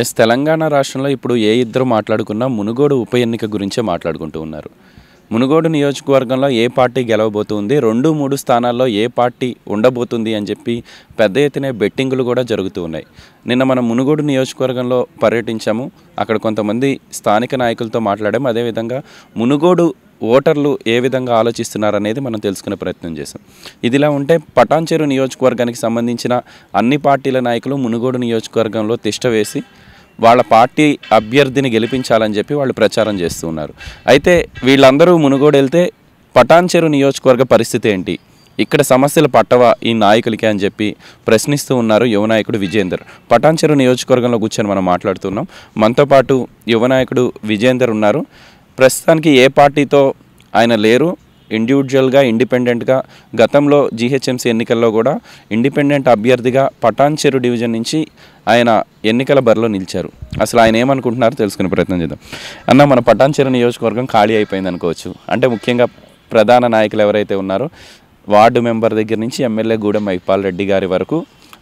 yes Telangana రాష్ట్రంలో ఇప్పుడు ఏ ఇద్దరు మాట్లాడుకున్నా మునుగోడు ఉప ఎన్నిక గురించే మాట్లాడుకుంటూ ఉన్నారు మునుగోడు నియోజకవర్గంలో ఏ పార్టీ గెలవబోతుంది రెండు మూడు స్థానాల్లో ఏ పార్టీ ఉండబోతుంది అని చెప్పి పెద్ద ఎత్తున బెట్టింగులు కూడా జరుగుతూ ఉన్నాయి నిన్న మనం మునుగోడు నియోజకవర్గంలో పర్యటించాము అక్కడ కొంతమంది స్థానిక నాయకులతో మాట్లాడాము అదేవిధంగా మునుగోడు ఓటర్లు ఏ విధంగా ఆలోచిస్తున్నారనేది మనం తెలుసుకునే ప్రయత్నం చేశాం ఇదిలా ఉంటే పటాన్చెరు నియోజకవర్గానికి సంబంధించిన అన్ని పార్టీల నాయకులు మునుగోడు నియోజకవర్గంలో తిష్ట వేసి వాళ్ళ పార్టీ అభ్యర్థిని గెలిపించాలని చెప్పి వాళ్ళు ప్రచారం చేస్తూ ఉన్నారు అయితే వీళ్ళందరూ మునుగోడు వెళ్తే పటాన్చెరు నియోజకవర్గ పరిస్థితి ఏంటి ఇక్కడ సమస్యలు పట్టవా ఈ నాయకులకి అని చెప్పి ప్రశ్నిస్తూ ఉన్నారు యువనాయకుడు విజేందర్ పటాన్చెరు నియోజకవర్గంలో కూర్చొని మనం మాట్లాడుతున్నాం మనతో పాటు యువనాయకుడు విజేందర్ ఉన్నారు ప్రస్తుతానికి ఏ పార్టీతో ఆయన లేరు ఇండివిజువల్గా ఇండిపెండెంట్గా గతంలో జీహెచ్ఎంసీ ఎన్నికల్లో కూడా ఇండిపెండెంట్ అభ్యర్థిగా పటాన్చెరు డివిజన్ నుంచి ఆయన ఎన్నికల బరిలో నిలిచారు అసలు ఆయన ఏమనుకుంటున్నారో తెలుసుకునే ప్రయత్నం చేద్దాం అన్న మన పటాన్చెరు నియోజకవర్గం ఖాళీ అయిపోయింది అనుకోవచ్చు అంటే ముఖ్యంగా ప్రధాన నాయకులు ఎవరైతే ఉన్నారో వార్డు మెంబర్ దగ్గర నుంచి ఎమ్మెల్యే గూడెం మహిపాల్ రెడ్డి గారి వరకు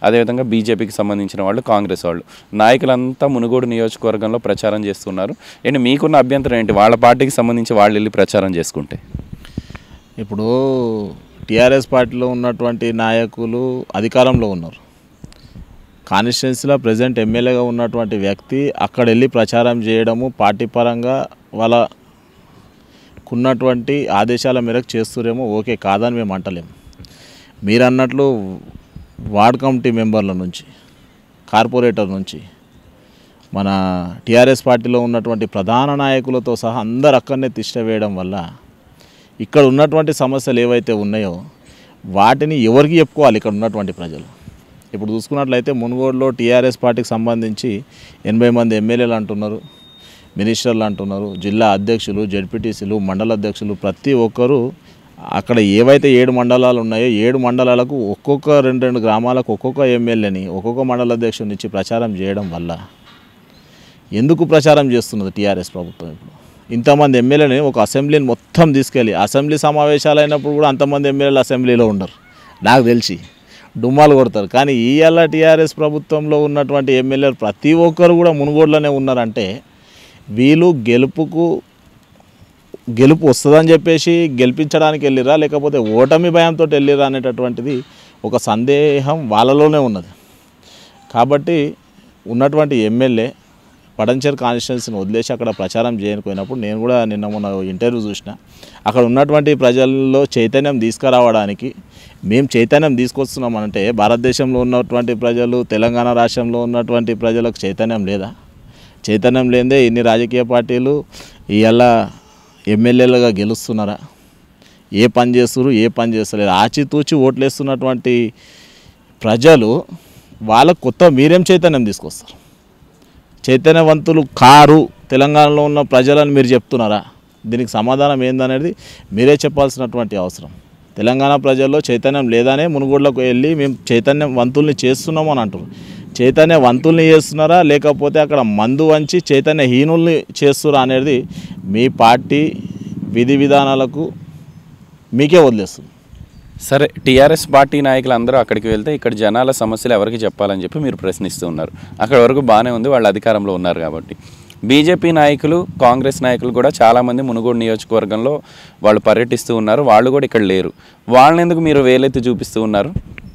అదేవిధంగా బీజేపీకి సంబంధించిన వాళ్ళు కాంగ్రెస్ వాళ్ళు నాయకులంతా మునుగోడు నియోజకవర్గంలో ప్రచారం చేస్తున్నారు అండ్ మీకున్న అభ్యంతరం ఏంటి వాళ్ళ పార్టీకి సంబంధించి వాళ్ళు వెళ్ళి ప్రచారం చేసుకుంటే ఇప్పుడు టీఆర్ఎస్ పార్టీలో ఉన్నటువంటి నాయకులు అధికారంలో ఉన్నారు కాన్స్టిట్యున్సీలో ప్రజెంట్ ఎమ్మెల్యేగా ఉన్నటువంటి వ్యక్తి అక్కడ వెళ్ళి ప్రచారం చేయడము పార్టీ పరంగా వాళ్ళకున్నటువంటి ఆదేశాల మేరకు చేస్తురేమో ఓకే కాదని మేము అంటలేము మీరు అన్నట్లు వార్డ్ కమిటీ మెంబర్ల నుంచి కార్పొరేటర్ నుంచి మన టీఆర్ఎస్ పార్టీలో ఉన్నటువంటి ప్రధాన నాయకులతో సహా అందరు అక్కడనే తిష్టవేయడం వల్ల ఇక్కడ ఉన్నటువంటి సమస్యలు ఏవైతే ఉన్నాయో వాటిని ఎవరికి చెప్పుకోవాలి ఇక్కడ ఉన్నటువంటి ప్రజలు ఇప్పుడు చూసుకున్నట్లయితే మునుగోడులో టీఆర్ఎస్ పార్టీకి సంబంధించి ఎనభై మంది ఎమ్మెల్యేలు అంటున్నారు మినిస్టర్లు అంటున్నారు జిల్లా అధ్యక్షులు జడ్పీటీసీలు మండల అధ్యక్షులు ప్రతి ఒక్కరూ అక్కడ ఏవైతే ఏడు మండలాలు ఉన్నాయో ఏడు మండలాలకు ఒక్కొక్క రెండు రెండు గ్రామాలకు ఒక్కొక్క ఎమ్మెల్యేని ఒక్కొక్క మండల అధ్యక్షుడిని ఇచ్చి ప్రచారం చేయడం వల్ల ఎందుకు ప్రచారం చేస్తున్నది టీఆర్ఎస్ ప్రభుత్వం ఇప్పుడు ఇంతమంది ఎమ్మెల్యేని ఒక అసెంబ్లీని మొత్తం తీసుకెళ్ళి అసెంబ్లీ సమావేశాలు అయినప్పుడు కూడా అంతమంది ఎమ్మెల్యేలు అసెంబ్లీలో ఉండరు నాకు తెలిసి డుమ్మాలు కొడతారు కానీ ఇవాళ టీఆర్ఎస్ ప్రభుత్వంలో ఉన్నటువంటి ఎమ్మెల్యేలు ప్రతి ఒక్కరు కూడా మునుగోడులోనే ఉన్నారంటే వీళ్ళు గెలుపుకు గెలుపు వస్తుందని చెప్పేసి గెలిపించడానికి వెళ్ళిరా లేకపోతే ఓటమి భయంతో వెళ్ళిరా అనేటటువంటిది ఒక సందేహం వాళ్ళలోనే ఉన్నది కాబట్టి ఉన్నటువంటి ఎమ్మెల్యే పడంచర్ కాన్స్టిట్యున్సీని వదిలేసి అక్కడ ప్రచారం చేయకపోయినప్పుడు నేను కూడా నిన్న మొన్న ఇంటర్వ్యూ చూసిన అక్కడ ఉన్నటువంటి ప్రజల్లో చైతన్యం తీసుకురావడానికి మేము చైతన్యం తీసుకొస్తున్నామంటే భారతదేశంలో ఉన్నటువంటి ప్రజలు తెలంగాణ రాష్ట్రంలో ఉన్నటువంటి ప్రజలకు చైతన్యం లేదా చైతన్యం లేదే ఇన్ని రాజకీయ పార్టీలు ఇలా ఎమ్మెల్యేలుగా గెలుస్తున్నారా ఏ పని చేస్తున్నారు ఏ పని చేస్తలేరు ఆచితూచి ఓట్లేస్తున్నటువంటి ప్రజలు వాళ్ళకు కొత్త మీరేం చైతన్యం తీసుకొస్తారు చైతన్యవంతులు కారు తెలంగాణలో ఉన్న ప్రజలని మీరు చెప్తున్నారా దీనికి సమాధానం ఏందనేది మీరే చెప్పాల్సినటువంటి అవసరం తెలంగాణ ప్రజల్లో చైతన్యం లేదనే మునుగోడ్లకు వెళ్ళి మేము చైతన్యం వంతుల్ని చేస్తున్నాము అని అంటారు చైతన్య వంతుల్ని చేస్తున్నారా లేకపోతే అక్కడ మందు వంచి చైతన్య హీనుల్ని చేస్తురా అనేది మీ పార్టీ విధి విధానాలకు మీకే వదిలేస్తుంది సరే టీఆర్ఎస్ పార్టీ నాయకులు అందరూ అక్కడికి వెళ్తే ఇక్కడ జనాల సమస్యలు ఎవరికి చెప్పాలని చెప్పి మీరు ప్రశ్నిస్తూ ఉన్నారు అక్కడ వరకు బాగానే ఉంది వాళ్ళు అధికారంలో ఉన్నారు కాబట్టి బీజేపీ నాయకులు కాంగ్రెస్ నాయకులు కూడా చాలామంది మునుగోడు నియోజకవర్గంలో వాళ్ళు పర్యటిస్తూ ఉన్నారు వాళ్ళు కూడా ఇక్కడ లేరు వాళ్ళని ఎందుకు మీరు వేలెత్తి చూపిస్తూ ఉన్నారు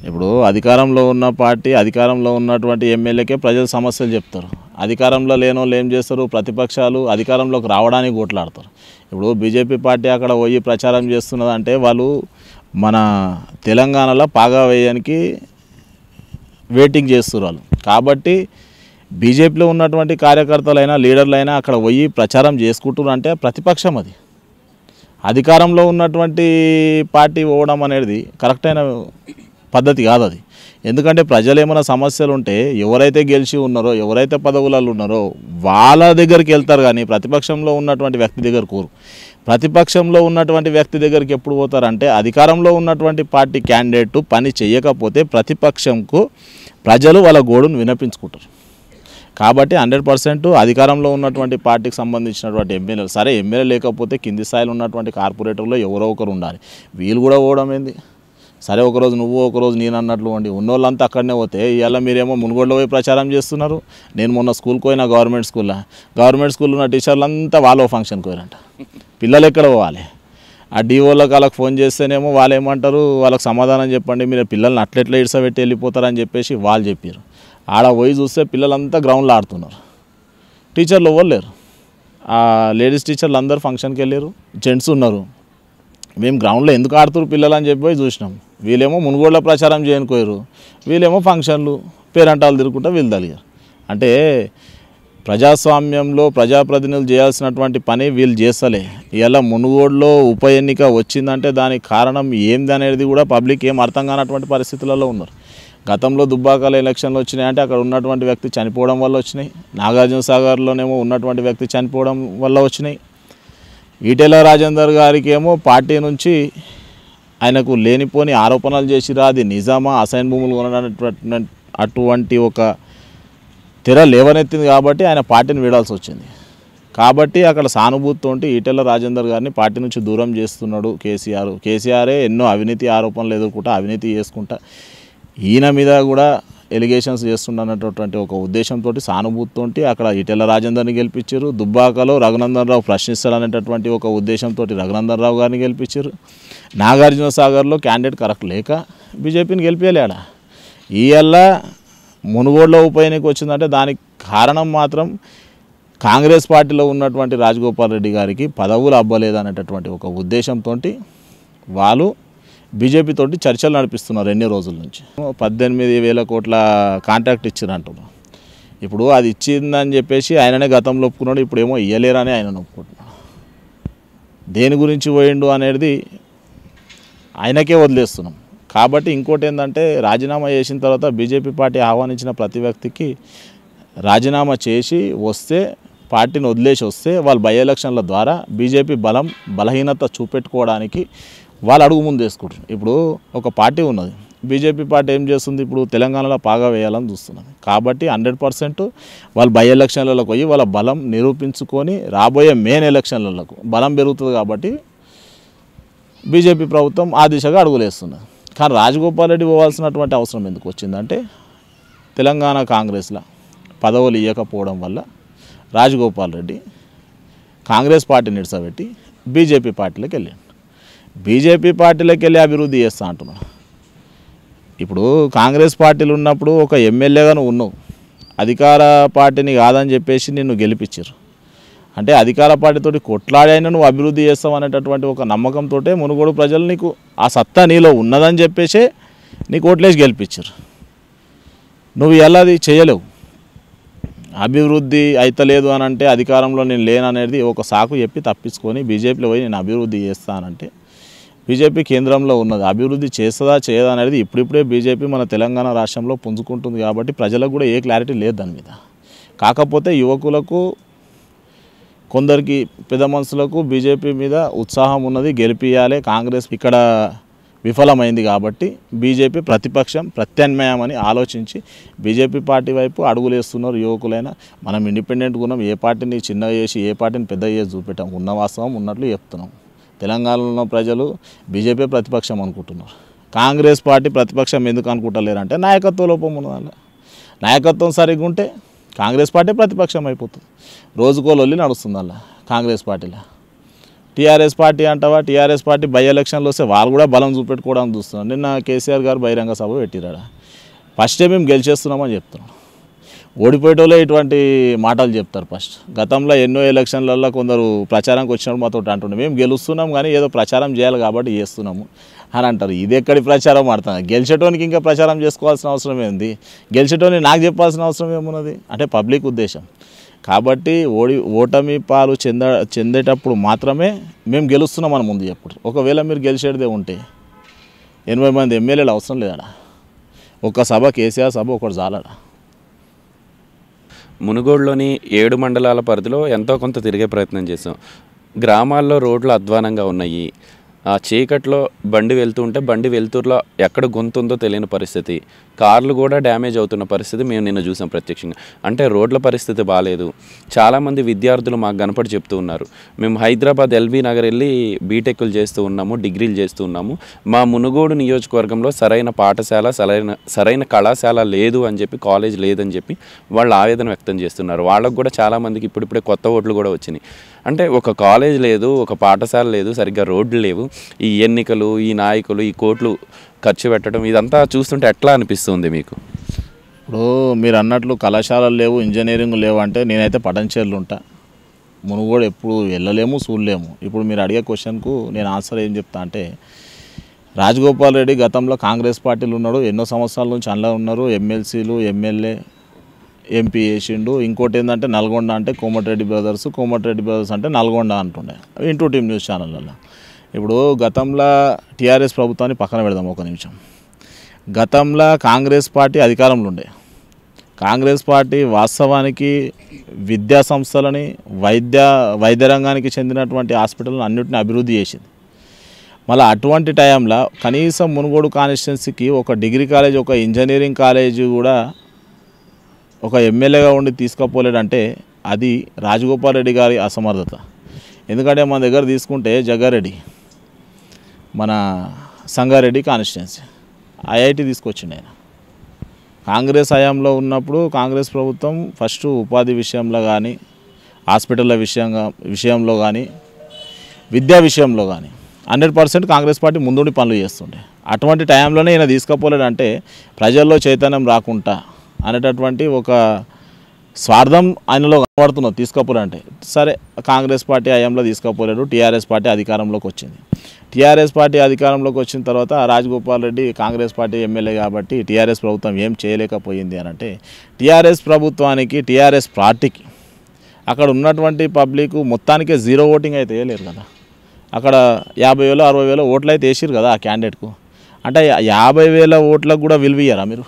ఇప్పుడు అధికారంలో ఉన్న పార్టీ అధికారంలో ఉన్నటువంటి ఎమ్మెల్యేకే ప్రజల సమస్యలు చెప్తారు అధికారంలో లేని వాళ్ళు ఏం చేస్తారు ప్రతిపక్షాలు అధికారంలోకి రావడానికి ఓట్లాడతారు ఇప్పుడు బీజేపీ పార్టీ అక్కడ పోయి ప్రచారం చేస్తున్నదంటే వాళ్ళు మన తెలంగాణలో పాగా వేయడానికి వెయిటింగ్ చేస్తున్నారు కాబట్టి బీజేపీలో ఉన్నటువంటి కార్యకర్తలైనా లీడర్లైనా అక్కడ పోయి ప్రచారం చేసుకుంటున్నారంటే ప్రతిపక్షం అది అధికారంలో ఉన్నటువంటి పార్టీ పోవడం అనేది కరెక్ట్ అయిన పద్ధతి కాదు అది ఎందుకంటే ప్రజలు ఏమైనా సమస్యలు ఉంటే ఎవరైతే గెలిచి ఉన్నారో ఎవరైతే పదవులలో ఉన్నారో వాళ్ళ దగ్గరికి వెళ్తారు కానీ ప్రతిపక్షంలో ఉన్నటువంటి వ్యక్తి దగ్గర కోరు ప్రతిపక్షంలో ఉన్నటువంటి వ్యక్తి దగ్గరికి ఎప్పుడు పోతారంటే అధికారంలో ఉన్నటువంటి పార్టీ క్యాండిడేట్ పని చేయకపోతే ప్రతిపక్షంకు ప్రజలు వాళ్ళ గోడును వినిపించుకుంటారు కాబట్టి హండ్రెడ్ పర్సెంట్ అధికారంలో ఉన్నటువంటి పార్టీకి సంబంధించినటువంటి ఎమ్మెల్యేలు సరే ఎమ్మెల్యే లేకపోతే కింది స్థాయిలో ఉన్నటువంటి కార్పొరేటర్లో ఎవరో ఒకరు ఉండాలి వీళ్ళు కూడా పోవడం ఏంది సరే ఒకరోజు నువ్వు ఒకరోజు నేను అన్నట్లు ఉండి ఉన్నోళ్ళంతా అక్కడనే పోతే ఇవాళ మీరేమో మునుగోడ్లో పోయి ప్రచారం చేస్తున్నారు నేను మొన్న స్కూల్కి పోయినా గవర్నమెంట్ స్కూల్లో గవర్నమెంట్ స్కూల్లో ఉన్న టీచర్లు అంతా వాళ్ళ ఫంక్షన్కి పోయారంట పిల్లలు ఎక్కడ పోవాలి ఆ డీఓలకు వాళ్ళకి ఫోన్ చేస్తేనేమో వాళ్ళు ఏమంటారు వాళ్ళకి సమాధానం చెప్పండి మీరు పిల్లల్ని అట్లెట్లా ఇడిసబెట్టి వెళ్ళిపోతారని చెప్పేసి వాళ్ళు చెప్పారు ఆడ పోయి చూస్తే పిల్లలంతా గ్రౌండ్లో ఆడుతున్నారు టీచర్లు ఇవ్వలేరు ఆ లేడీస్ టీచర్లు అందరు ఫంక్షన్కి వెళ్ళారు జెంట్స్ ఉన్నారు మేము గ్రౌండ్లో ఎందుకు ఆడుతున్నారు పిల్లలు అని చెప్పి చూసినాం వీళ్ళేమో మునుగోళ్ళ ప్రచారం చేయనుకోరు వీళ్ళేమో ఫంక్షన్లు పేరంటాలు తిరుగుకుంటా వీళ్ళు తలిగారు అంటే ప్రజాస్వామ్యంలో ప్రజాప్రతినిధులు చేయాల్సినటువంటి పని వీళ్ళు చేస్తలే ఇలా మునుగోడులో ఉప ఎన్నిక వచ్చిందంటే దానికి కారణం ఏంది అనేది కూడా పబ్లిక్ ఏం అర్థం కానటువంటి పరిస్థితులలో ఉన్నారు గతంలో దుబ్బాకాల ఎలక్షన్లు వచ్చినాయి అంటే అక్కడ ఉన్నటువంటి వ్యక్తి చనిపోవడం వల్ల వచ్చినాయి నాగార్జునసాగర్లోనేమో ఉన్నటువంటి వ్యక్తి చనిపోవడం వల్ల వచ్చినాయి ఈటెల రాజేందర్ గారికి ఏమో పార్టీ నుంచి ఆయనకు లేనిపోని ఆరోపణలు చేసిరా అది నిజామా అసైన్ భూములు కొనడానికి అటువంటి ఒక తెర లేవనెత్తింది కాబట్టి ఆయన పార్టీని వీడాల్సి వచ్చింది కాబట్టి అక్కడ సానుభూతితో ఈటెల రాజేందర్ గారిని పార్టీ నుంచి దూరం చేస్తున్నాడు కేసీఆర్ కేసీఆరే ఎన్నో అవినీతి ఆరోపణలు ఎదుర్కొంటా అవినీతి చేసుకుంటా ఈయన మీద కూడా ఎలిగేషన్స్ చేస్తుండటువంటి ఒక ఉద్దేశంతో సానుభూతితో అక్కడ ఈటెల రాజేందర్ని గెలిపించారు దుబ్బాకలో రఘునందన్ రావు ప్రశ్నిస్తాడనేటటువంటి ఒక ఉద్దేశంతో రఘునందన్ రావు గారిని గెలిపించారు నాగార్జున సాగర్లో క్యాండిడేట్ కరెక్ట్ లేక బీజేపీని గెలిపేయలేడా ఈయల్ల మునుగోడులో ఉప ఎన్నిక వచ్చిందంటే దానికి కారణం మాత్రం కాంగ్రెస్ పార్టీలో ఉన్నటువంటి రాజగోపాల్ రెడ్డి గారికి పదవులు అవ్వలేదు అనేటటువంటి ఒక ఉద్దేశంతో వాళ్ళు బీజేపీతో చర్చలు నడిపిస్తున్నారు ఎన్ని రోజుల నుంచి పద్దెనిమిది వేల కోట్ల కాంట్రాక్ట్ ఇచ్చిందంటున్నారు ఇప్పుడు అది ఇచ్చిందని చెప్పేసి ఆయననే గతంలో ఒప్పుకున్నాడు ఇప్పుడేమో ఇయ్యలేరని ఆయన ఒప్పుకుంటున్నాడు దేని గురించి పోయిండు అనేది ఆయనకే వదిలేస్తున్నాం కాబట్టి ఇంకోటి ఏంటంటే రాజీనామా చేసిన తర్వాత బీజేపీ పార్టీ ఆహ్వానించిన ప్రతి వ్యక్తికి రాజీనామా చేసి వస్తే పార్టీని వదిలేసి వస్తే వాళ్ళు బై ఎలక్షన్ల ద్వారా బీజేపీ బలం బలహీనత చూపెట్టుకోవడానికి వాళ్ళు అడుగు ముందు వేసుకుంటారు ఇప్పుడు ఒక పార్టీ ఉన్నది బీజేపీ పార్టీ ఏం చేస్తుంది ఇప్పుడు తెలంగాణలో పాగా వేయాలని చూస్తున్నది కాబట్టి హండ్రెడ్ పర్సెంట్ వాళ్ళు బై ఎలక్షన్లకు పోయి వాళ్ళ బలం నిరూపించుకొని రాబోయే మెయిన్ ఎలక్షన్లకు బలం పెరుగుతుంది కాబట్టి బీజేపీ ప్రభుత్వం ఆ దిశగా అడుగులేస్తున్నది కానీ రాజగోపాల్ రెడ్డి పోవాల్సినటువంటి అవసరం ఎందుకు వచ్చిందంటే తెలంగాణ కాంగ్రెస్లో పదవులు ఇవ్వకపోవడం వల్ల రాజగోపాల్ రెడ్డి కాంగ్రెస్ పార్టీ నిడసబెట్టి బీజేపీ పార్టీలోకి వెళ్ళాడు బీజేపీ పార్టీలోకి వెళ్ళి అభివృద్ధి చేస్తా అంటున్నాడు ఇప్పుడు కాంగ్రెస్ పార్టీలు ఉన్నప్పుడు ఒక ఎమ్మెల్యేగా నువ్వు ఉన్నావు అధికార పార్టీని కాదని చెప్పేసి నిన్ను గెలిపించారు అంటే అధికార పార్టీతోటి కొట్లాడైనా నువ్వు అభివృద్ధి చేస్తావు అనేటటువంటి ఒక నమ్మకంతో మునుగోడు ప్రజలు నీకు ఆ సత్తా నీలో ఉన్నదని చెప్పేసి నీకు ఓట్లేసి గెలిపించారు నువ్వు ఎలా అది చేయలేవు అభివృద్ధి అయితలేదు అని అంటే అధికారంలో నేను లేననేది ఒక సాకు చెప్పి తప్పించుకొని బీజేపీలో పోయి నేను అభివృద్ధి చేస్తానంటే బీజేపీ కేంద్రంలో ఉన్నది అభివృద్ధి చేస్తుందా చేయదా అనేది ఇప్పుడిప్పుడే బీజేపీ మన తెలంగాణ రాష్ట్రంలో పుంజుకుంటుంది కాబట్టి ప్రజలకు కూడా ఏ క్లారిటీ లేదు దాని మీద కాకపోతే యువకులకు కొందరికి పెద్ద మనసులకు బీజేపీ మీద ఉత్సాహం ఉన్నది గెలిపియాలి కాంగ్రెస్ ఇక్కడ విఫలమైంది కాబట్టి బీజేపీ ప్రతిపక్షం ప్రత్యామ్నాయమని అని ఆలోచించి బీజేపీ పార్టీ వైపు అడుగులు వేస్తున్నారు యువకులైన మనం ఇండిపెండెంట్గా ఉన్నాం ఏ పార్టీని చిన్నగా చేసి ఏ పార్టీని పెద్ద చేసి చూపెట్టాం ఉన్న వాస్తవం ఉన్నట్లు చెప్తున్నాం తెలంగాణలో ఉన్న ప్రజలు బీజేపీ ప్రతిపక్షం అనుకుంటున్నారు కాంగ్రెస్ పార్టీ ప్రతిపక్షం ఎందుకు అనుకుంటలేరంటే నాయకత్వ లోపం ఉన్నదాన్ని నాయకత్వం సరిగ్గా ఉంటే కాంగ్రెస్ పార్టీ ప్రతిపక్షం అయిపోతుంది రోజుకోలొల్లి నడుస్తుంది అలా కాంగ్రెస్ పార్టీలో టీఆర్ఎస్ పార్టీ అంటావా టీఆర్ఎస్ పార్టీ బై ఎలక్షన్లు వస్తే వాళ్ళు కూడా బలం చూపెట్టుకోవడానికి చూస్తున్నారు నిన్న కేసీఆర్ గారు బహిరంగ సభ పెట్టిరా ఫస్ట్ మేము గెలిచేస్తున్నామని చెప్తున్నాం ఓడిపోయేటోళ్ళే ఇటువంటి మాటలు చెప్తారు ఫస్ట్ గతంలో ఎన్నో ఎలక్షన్లలో కొందరు ప్రచారంకి వచ్చినప్పుడు మాతో అంటుండే మేము గెలుస్తున్నాం కానీ ఏదో ప్రచారం చేయాలి కాబట్టి చేస్తున్నాము అని అంటారు ఇది ఎక్కడి ప్రచారం ఆడుతుంది గెలిచేటోనికి ఇంకా ప్రచారం చేసుకోవాల్సిన అవసరం ఏంది గెలిచేటోని నాకు చెప్పాల్సిన అవసరం ఏమున్నది అంటే పబ్లిక్ ఉద్దేశం కాబట్టి ఓడి ఓటమి పాలు చెంద చెందేటప్పుడు మాత్రమే మేము గెలుస్తున్నాం మన ముందు చెప్పుడు ఒకవేళ మీరు గెలిచేటదే ఉంటే ఎనభై మంది ఎమ్మెల్యేలు అవసరం లేదా ఒక సభ కేసీఆర్ సభ ఒకటి చాలడా మునుగోడులోని ఏడు మండలాల పరిధిలో ఎంతో కొంత తిరిగే ప్రయత్నం చేసాం గ్రామాల్లో రోడ్లు అధ్వానంగా ఉన్నాయి ఆ చీకట్లో బండి వెళ్తూ ఉంటే బండి వెళ్తురులో ఎక్కడ గొంతుందో తెలియని పరిస్థితి కార్లు కూడా డ్యామేజ్ అవుతున్న పరిస్థితి మేము నిన్న చూసాం ప్రత్యక్షంగా అంటే రోడ్ల పరిస్థితి బాగాలేదు చాలామంది విద్యార్థులు మాకు కనపడి చెప్తూ ఉన్నారు మేము హైదరాబాద్ ఎల్బీ నగర్ వెళ్ళి బీటెక్లు చేస్తూ ఉన్నాము డిగ్రీలు చేస్తూ ఉన్నాము మా మునుగోడు నియోజకవర్గంలో సరైన పాఠశాల సరైన సరైన కళాశాల లేదు అని చెప్పి కాలేజ్ లేదని చెప్పి వాళ్ళు ఆవేదన వ్యక్తం చేస్తున్నారు వాళ్ళకు కూడా చాలామందికి ఇప్పుడిప్పుడే కొత్త ఓట్లు కూడా వచ్చినాయి అంటే ఒక కాలేజ్ లేదు ఒక పాఠశాల లేదు సరిగ్గా రోడ్లు లేవు ఈ ఎన్నికలు ఈ నాయకులు ఈ కోట్లు ఖర్చు పెట్టడం ఇదంతా చూస్తుంటే ఎట్లా అనిపిస్తుంది మీకు ఇప్పుడు మీరు అన్నట్లు కళాశాలలు లేవు ఇంజనీరింగ్ లేవు అంటే నేనైతే పటంచేర్లు ఉంటా కూడా ఎప్పుడు వెళ్ళలేము చూడలేము ఇప్పుడు మీరు అడిగే క్వశ్చన్కు నేను ఆన్సర్ ఏం చెప్తా అంటే రాజగోపాల్ రెడ్డి గతంలో కాంగ్రెస్ పార్టీలు ఉన్నాడు ఎన్నో సంవత్సరాల నుంచి అందులో ఉన్నారు ఎమ్మెల్సీలు ఎమ్మెల్యే ఎంపీ చేసిండు ఇంకోటి ఏంటంటే నల్గొండ అంటే కోమటిరెడ్డి బ్రదర్స్ కోమటిరెడ్డి బ్రదర్స్ అంటే నల్గొండ అంటుండే ఇంటూ టీమ్ న్యూస్ ఛానల్లో ఇప్పుడు గతంలో టీఆర్ఎస్ ప్రభుత్వాన్ని పక్కన పెడదాం ఒక నిమిషం గతంలో కాంగ్రెస్ పార్టీ అధికారంలో ఉండే కాంగ్రెస్ పార్టీ వాస్తవానికి విద్యా సంస్థలని వైద్య వైద్య రంగానికి చెందినటువంటి హాస్పిటల్ని అన్నింటిని అభివృద్ధి చేసింది మళ్ళీ అటువంటి టైంలో కనీసం మునుగోడు కాన్స్టిట్యున్సీకి ఒక డిగ్రీ కాలేజ్ ఒక ఇంజనీరింగ్ కాలేజ్ కూడా ఒక ఎమ్మెల్యేగా ఉండి తీసుకపోలేడంటే అది రాజగోపాల్ రెడ్డి గారి అసమర్థత ఎందుకంటే మన దగ్గర తీసుకుంటే జగ్గారెడ్డి మన సంగారెడ్డి కాన్స్టిట్యున్సీ ఐఐటి తీసుకొచ్చిండు ఆయన కాంగ్రెస్ హయాంలో ఉన్నప్పుడు కాంగ్రెస్ ప్రభుత్వం ఫస్ట్ ఉపాధి విషయంలో కానీ హాస్పిటల్ల విషయంగా విషయంలో కానీ విద్యా విషయంలో కానీ హండ్రెడ్ పర్సెంట్ కాంగ్రెస్ పార్టీ ముందుండి పనులు చేస్తుండే అటువంటి టైంలోనే ఈయన తీసుకుపోలేడంటే ప్రజల్లో చైతన్యం రాకుండా అనేటటువంటి ఒక స్వార్థం ఆయనలో కనబడుతున్నది తీసుకోపోరంటే సరే కాంగ్రెస్ పార్టీ హయాంలో తీసుకోపోలేడు టీఆర్ఎస్ పార్టీ అధికారంలోకి వచ్చింది టీఆర్ఎస్ పార్టీ అధికారంలోకి వచ్చిన తర్వాత రాజగోపాల్ రెడ్డి కాంగ్రెస్ పార్టీ ఎమ్మెల్యే కాబట్టి టీఆర్ఎస్ ప్రభుత్వం ఏం చేయలేకపోయింది అని అంటే టీఆర్ఎస్ ప్రభుత్వానికి టీఆర్ఎస్ పార్టీకి అక్కడ ఉన్నటువంటి పబ్లిక్ మొత్తానికే జీరో ఓటింగ్ అయితే వేయలేరు కదా అక్కడ యాభై వేలు అరవై వేల ఓట్లు అయితే వేసారు కదా ఆ క్యాండిడేట్కు అంటే యాభై వేల ఓట్లకు కూడా విలువ ఇయ్యారా మీరు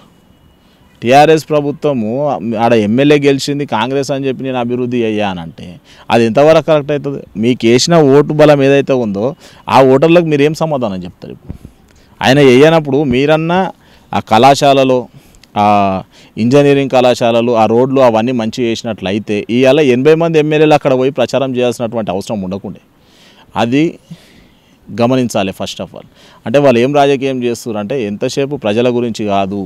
టీఆర్ఎస్ ప్రభుత్వము ఆడ ఎమ్మెల్యే గెలిచింది కాంగ్రెస్ అని చెప్పి నేను అభివృద్ధి అంటే అది ఎంతవరకు కరెక్ట్ అవుతుంది మీకు వేసిన ఓటు బలం ఏదైతే ఉందో ఆ ఓటర్లకు మీరు ఏం సమాధానం చెప్తారు ఇప్పుడు ఆయన వేయనప్పుడు మీరన్నా ఆ కళాశాలలో ఆ ఇంజనీరింగ్ కళాశాలలు ఆ రోడ్లు అవన్నీ మంచి చేసినట్లయితే ఇవాళ ఎనభై మంది ఎమ్మెల్యేలు అక్కడ పోయి ప్రచారం చేయాల్సినటువంటి అవసరం ఉండకుండే అది గమనించాలి ఫస్ట్ ఆఫ్ ఆల్ అంటే వాళ్ళు ఏం రాజకీయం చేస్తున్నారు అంటే ఎంతసేపు ప్రజల గురించి కాదు